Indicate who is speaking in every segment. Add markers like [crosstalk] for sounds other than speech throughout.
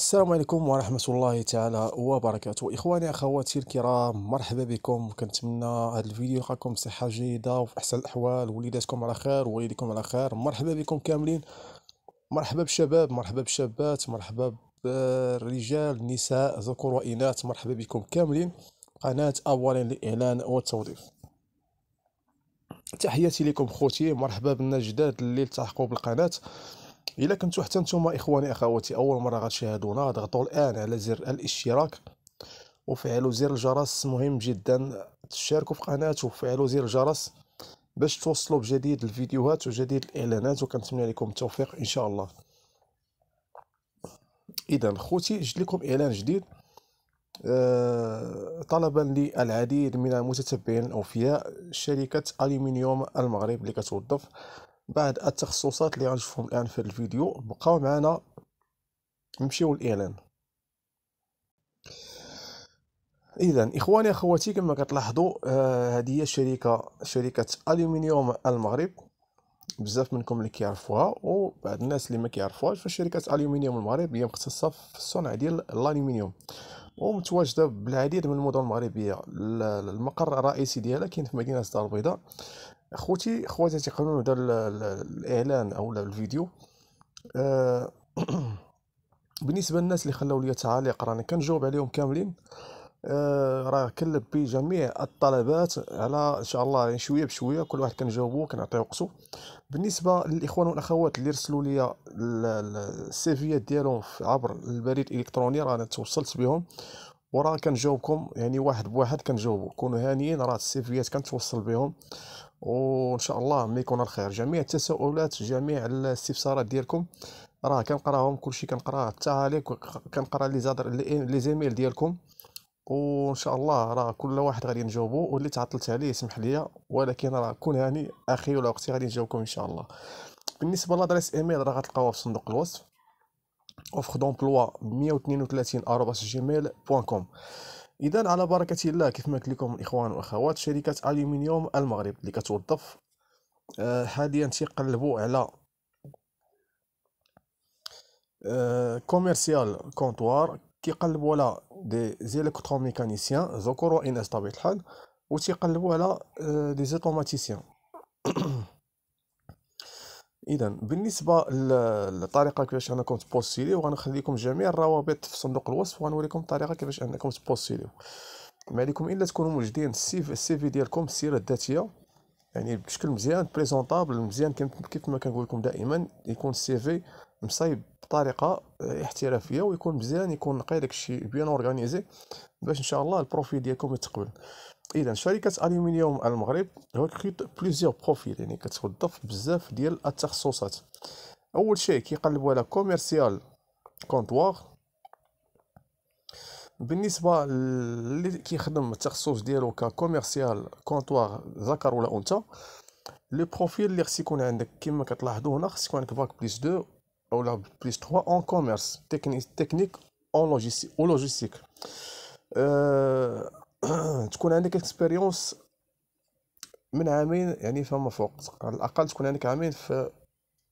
Speaker 1: السلام عليكم ورحمة الله تعالى وبركاته إخواني أخواتي الكرام مرحبا بكم كنتمنى هذا الفيديو يلقاكم بصحة جيدة وفي أحسن الأحوال وليداتكم على خير ووالديكم على خير مرحبا بكم كاملين مرحبا بالشباب مرحبا بالشابات مرحبا بالرجال النساء ذكور وإناث مرحبا بكم كاملين قناة أولا للإعلان والتوظيف تحياتي لكم خوتي مرحبا بالناس جداد اللي التحقوا بالقناة الا كنتو حتى نتوما اخواني اخواتي اول مره غتشاهدونا ضغطوا الان على زر الاشتراك وفعلوا زر الجرس مهم جدا تشاركوا في قناه وفعلوا زر الجرس باش توصلوا بجديد الفيديوهات وجديد الاعلانات وكنتمنى لكم التوفيق ان شاء الله اذا خوتي جبت لكم اعلان جديد آه، طلبا للعديد من المتتبعين الاوفياء شركه الومنيوم المغرب اللي كتوظف بعد التخصصات اللي غنشوفهم الان في الفيديو بقاو معنا نمشيو للاعلان اذا اخواني اخواتي كما كتلاحظوا آه، هذه هي شركه شركه الومنيوم المغرب بزاف منكم اللي كيعرفوها وبعض الناس اللي ما كيعرفوهاش فشركه الومنيوم المغرب هي مختصه في الصنع ديال الالومنيوم ومتواجده بالعديد من المدن المغربيه المقر الرئيسي ديالها كاين في مدينه الدار البيضاء اخوتي خواتاتي تيقنون هذا الاعلان او الفيديو أه [clears throat] بالنسبه للناس اللي خلاو لي تعاليق راني كنجاوب عليهم كاملين أه راه كنلبي جميع الطلبات على ان شاء الله يعني شويه بشويه كل واحد كنجاوبو كنعطيو وقته بالنسبه للاخوان والاخوات اللي رسلوا لي السيفيات ديالهم عبر البريد الالكتروني راه انا توصلت بهم وراه كنجاوبكم يعني واحد بواحد كنجاوبو كونوا هانيين راه السيفيات كنتوصل بهم وان شاء الله ما يكون الخير جميع التساؤلات جميع الاستفسارات ديالكم راه كنقراهم كلشي كنقراه عليك كنقرا لي زادر لي زيميل ديالكم وان شاء الله راه كل واحد غادي نجاوبو واللي تعطلت عليه سمح ليا ولكن راه كون هاني اخي ولا اختي غادي نجاوبكم ان شاء الله بالنسبه لادريس ايميل راه غتلقاوها في صندوق الوصف اوفر دومبلوا 132 كوم اذا على بركه الله كيف ما لكم الاخوان والاخوات شركه الومنيوم المغرب اللي كتوظف آه، حاليا تيقلبوا على كوميرسيال كونطوار كيقلبوا على دي زيليكتروميكانيسيان ذكور واناث طبيعه الحال وتيقلبوا على دي آه، زوتوماتيسيان [clears throat] اذا بالنسبه للطريقه كيفاش انكم تبوستيليو غنخليكم جميع الروابط في صندوق الوصف وغنوريكم الطريقه كيفاش انكم تبوستيليو ما عليكم الا تكونوا موجودين السي في السي في ديالكم السيره الذاتيه يعني بشكل مزيان بريزونطابل مزيان كيف ما كنقول لكم دائما يكون السي في مصايب بطريقه احترافيه ويكون مزيان يكون نقي داكشي بيان اورغانيزي باش ان شاء الله البروفيل ديالكم يتقبل اذا شركه الومنيوم المغرب ريكروت بليزيور بروفيل يعني كتوظف بزاف ديال التخصصات اول شيء كيقلبوا على كوميرسيال كونتوار بالنسبه اللي كيخدم التخصص ديالو ككوميرسيال كونتوار ذكر ولا انثى لو بروفيل اللي خص يكون عندك كما كتلاحظوا هنا خص يكون عندك باك بليس 2 اولا بليس 3 اون كوميرس تكنيك تكنيك اون لوجيستيك او لوجيستيك [clears throat] تكون عندك اكسبيريونس من عامين يعني فما فوق على الاقل تكون عندك عامين في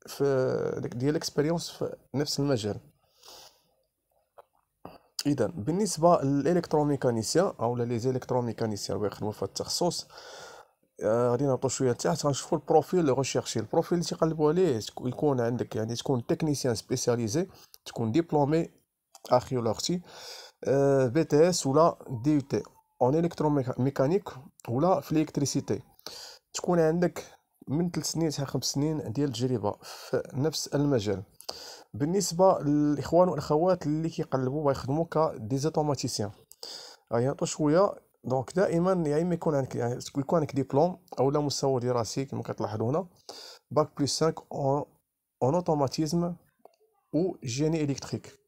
Speaker 1: في ديال اكسبيريونس في نفس المجال اذا بالنسبه للالكتروميكانيسيا او لي زيليكتروميكانيسيا اللي يخدموا في التخصص آه، غادي آه نعطو شويه تحت غنشوفوا البروفيل اللي غنشيرشي البروفيل اللي تيقلبوا عليه يكون عندك يعني تكون تكنيسيان سبيسياليزي تكون ديبلومي اخي آه، ولا اختي آه بي تي اس ولا دي تي اون الكتروميكانيك ولا في الالكتريسيتي تكون عندك من 3 سنين حتى 5 سنين ديال التجربه في نفس المجال بالنسبه للاخوان والاخوات اللي كيقلبوا ويخدموا كديزوتوماتيسيان غيعطوا شويه دونك دائما يا يعني اما يكون عندك يعني يكون عندك ديبلوم اولا مستوى دراسي كما كتلاحظوا هنا باك بلس 5 اون اوتوماتيزم و جيني الكتريك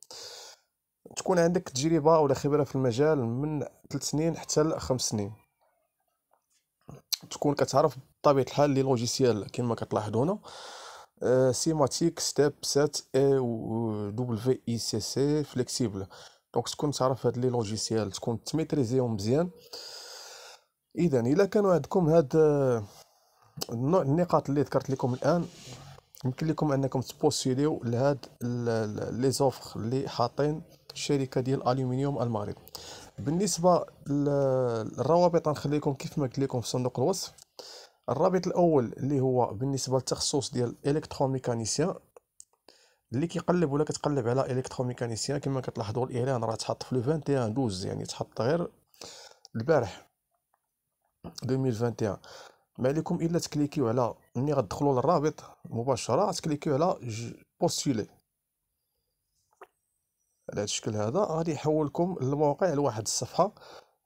Speaker 1: تكون عندك تجربه ولا خبره في المجال من ثلاث سنين حتى لخمس سنين تكون كتعرف بطبيعه الحال لي لوجيسيال كما كتلاحظ هنا آه، سيماتيك ستيب سات اي و دبليو اي سي سي فليكسيبل دونك تكون تعرف هاد لي لوجيسيال تكون تميتريزيهم مزيان اذا الا كانوا عندكم هاد آه، النوع النقاط اللي ذكرت لكم الان يمكن لكم انكم تبوستيليو لهاد لي زوفر اللي حاطين الشركه ديال الومنيوم المغرب بالنسبه للروابط غنخليكم كيف ما قلت لكم في صندوق الوصف الرابط الاول اللي هو بالنسبه للتخصص ديال الكتروميكانيسيان اللي كيقلب ولا كتقلب على الكتروميكانيسيان كما كتلاحظوا الاعلان راه تحط في لو 21 12 يعني تحط غير البارح 2021 ما عليكم الا تكليكيو على ملي غتدخلوا للرابط مباشره تكليكيو على بوستولي على هذا الشكل هذا غادي يحولكم للموقع لواحد الصفحه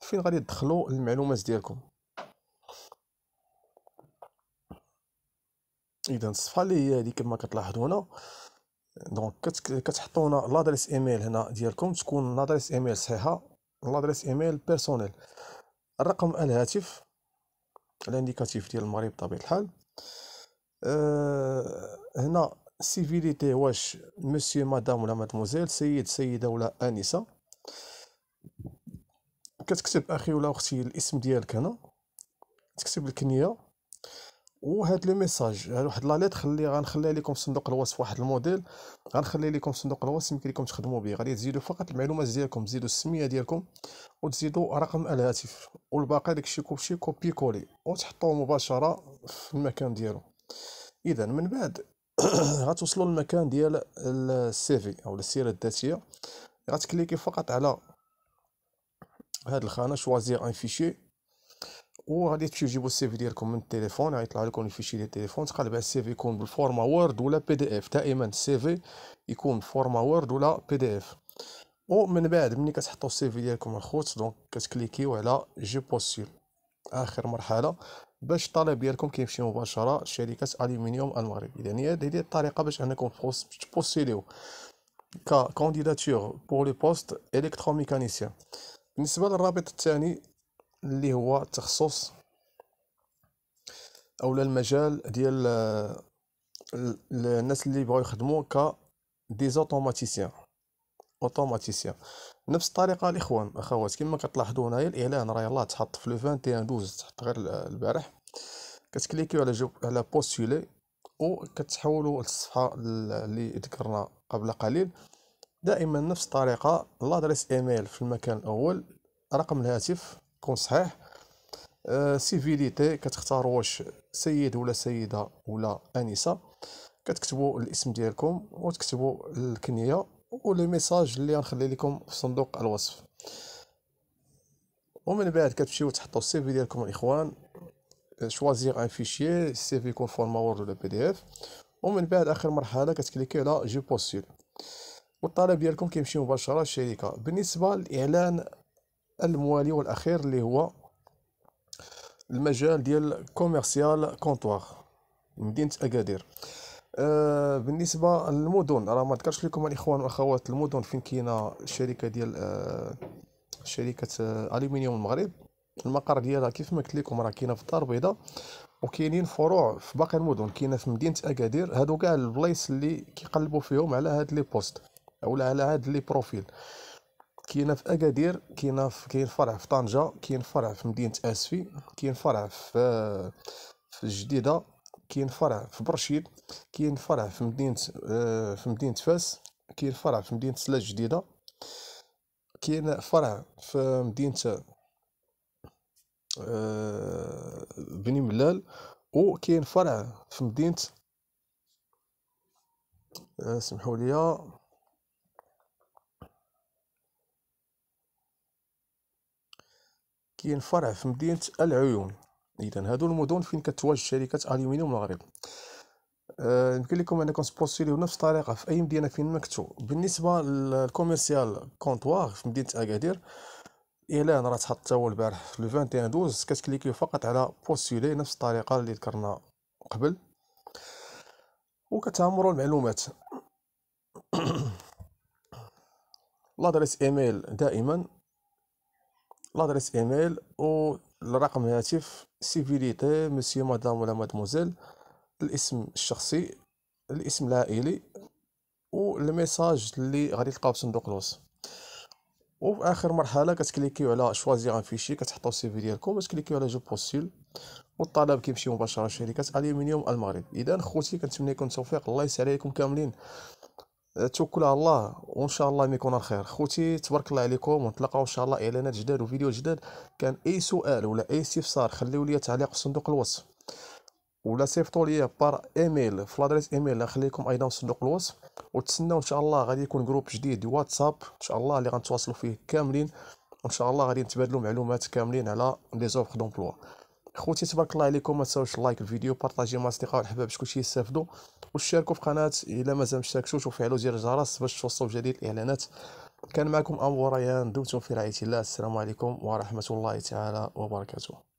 Speaker 1: فين غادي تدخلوا المعلومات ديالكم اذا الصفحه اللي هي هذه كما كتلاحظوا هنا دونك كتحطوا هنا لادريس ايميل هنا ديالكم تكون لادريس ايميل صحيحه لادريس ايميل بيرسونيل الرقم الهاتف الانديكاتيف ديال المغرب بطبيعه الحال أه هنا سيفيليتي واش مسيو مدام ولا مادموزيل سيد سيده ولا انسه كتكتب اخي ولا اختي الاسم ديالك هنا تكتب الكنيه وهاد لو ميساج هاد واحد لا ليتر اللي غنخليها لكم في صندوق الوصف واحد الموديل غنخلي لكم في صندوق الوصف يمكن لكم تخدموا به غادي تزيدوا فقط المعلومات ديالكم تزيدوا السميه ديالكم وتزيدوا رقم الهاتف والباقي داكشي كلشي كوبي كولي وتحطوه مباشره في المكان ديالو اذا من بعد [clears throat] غتوصلوا للمكان ديال السيفي او السيره الذاتيه غتكليكي فقط على هاد الخانه شوازير ان فيشي وغادي تمشيو تجيبوا السيفي ديالكم من التليفون غيطلع لكم الفيشي ديال التليفون تقلب على السيفي يكون بالفورما وورد ولا بي دي اف دائما السيفي يكون فورما وورد ولا بي دي اف ومن بعد ملي كتحطوا السيفي ديالكم الخوت دونك كتكليكيو على جي بوستيل اخر مرحله باش الطلب ديالكم كيمشي مباشره شركه الومنيوم المغرب يعني هذه هي الطريقه باش انكم تبوستيليو ككانديداتور بور لو بوست الكتروميكانيسيان بالنسبه للرابط الثاني اللي هو التخصص اولا المجال ديال آه، الناس اللي بغاو يخدموا ك ديزوتوماتيسيان اوتوماتيسيان نفس الطريقه الاخوان اخوات كما كتلاحظوا هنايا الاعلان راه يلاه تحط في لو 21 تحط غير البارح كتكليكيو على جو على بوستولي وكتحولوا للصفحه اللي ذكرنا قبل قليل دائما نفس الطريقه لادريس ايميل في المكان الاول رقم الهاتف يكون صحيح آه، سيفيليتي كتختار واش سيد ولا سيده ولا انسه كتكتبوا الاسم ديالكم وتكتبوا الكنيه ولي ميساج اللي غنخلي لكم في صندوق الوصف ومن بعد كتمشيو تحطوا السي في ديالكم الاخوان شوازيغ ان فيشيي السي في يكون فورما وورد ولا بي دي اف ومن بعد اخر مرحله كتكليكي على جو بوستيل والطلب ديالكم كيمشي مباشره للشركه بالنسبه للاعلان الموالي والاخير اللي هو المجال ديال كوميرسيال كونطوار مدينه اكادير آه، بالنسبه للمدن راه ما ذكرش لكم الاخوان والاخوات المدن فين كاينه الشركه ديال آه، شركه آه، الومنيوم المغرب المقر ديالها كيف ما قلت لكم راه كاينه في الدار البيضاء وكاينين فروع في باقي المدن كاينه في مدينه اكادير هادو كاع البلايص اللي كيقلبوا فيهم على هاد لي بوست اولا على هاد لي بروفيل كاينه في اكادير كاينه في كاين فرع في طنجه كاين فرع في مدينه اسفي كاين فرع في في الجديده كاين فرع في برشيد كاين فرع في مدينه آه، في مدينه فاس كاين فرع في مدينه سلا الجديده كاين فرع في مدينه آه، بني ملال وكاين فرع في مدينه آه، سمحوا لي كاين فرع في مدينه العيون اذا هادو المدن فين كتواجد شركه الومنيوم المغرب آه يمكن لكم انكم سبوسيليو نفس الطريقه في اي مدينه فين مكتو بالنسبه للكوميرسيال كونطوار في مدينه اكادير اعلان راه تحط هو البارح في 21 دوز كتكليكيو فقط على بوسيلي نفس الطريقه اللي ذكرنا قبل وكتامروا المعلومات [coughs] لادريس ايميل دائما لادريس ايميل و الرقم الهاتف سيفيليتي مسيو مدام ولا مادموزيل الاسم الشخصي الاسم العائلي والميساج اللي غادي تلقاه في صندوق الوصف وفي اخر مرحله كتكليكيو على شوازي ان فيشي كتحطوا السيفي ديالكم ديالكم وتكليكيو على جو بوستيل والطلب كيمشي مباشره لشركه الومنيوم المغرب اذا خوتي كنتمنى يكون توفيق الله يسعد عليكم كاملين توكل على الله وان شاء الله ميكون يكون الخير خوتي تبارك الله عليكم ونتلاقاو ان شاء الله اعلانات جداد وفيديو جداد كان اي سؤال ولا اي استفسار خليو لي تعليق في صندوق الوصف ولا صيفطوا لي بار ايميل في لادريس ايميل نخليكم ايضا في صندوق الوصف وتسناو ان شاء الله غادي يكون جروب جديد واتساب ان شاء الله اللي غنتواصلوا فيه كاملين وان شاء الله غادي نتبادلوا معلومات كاملين على لي زوفر دومبلوا خوتي تبارك الله عليكم ما تنساوش لايك الفيديو بارطاجيو مع اصدقاء والحباب كلشي يستافدوا وشاركوا في قناه الا مازال مشتركتوش وفعلوا زر الجرس باش توصلوا بجديد الاعلانات كان معكم ابو ريان دمتم في رعايه الله السلام عليكم ورحمه الله تعالى وبركاته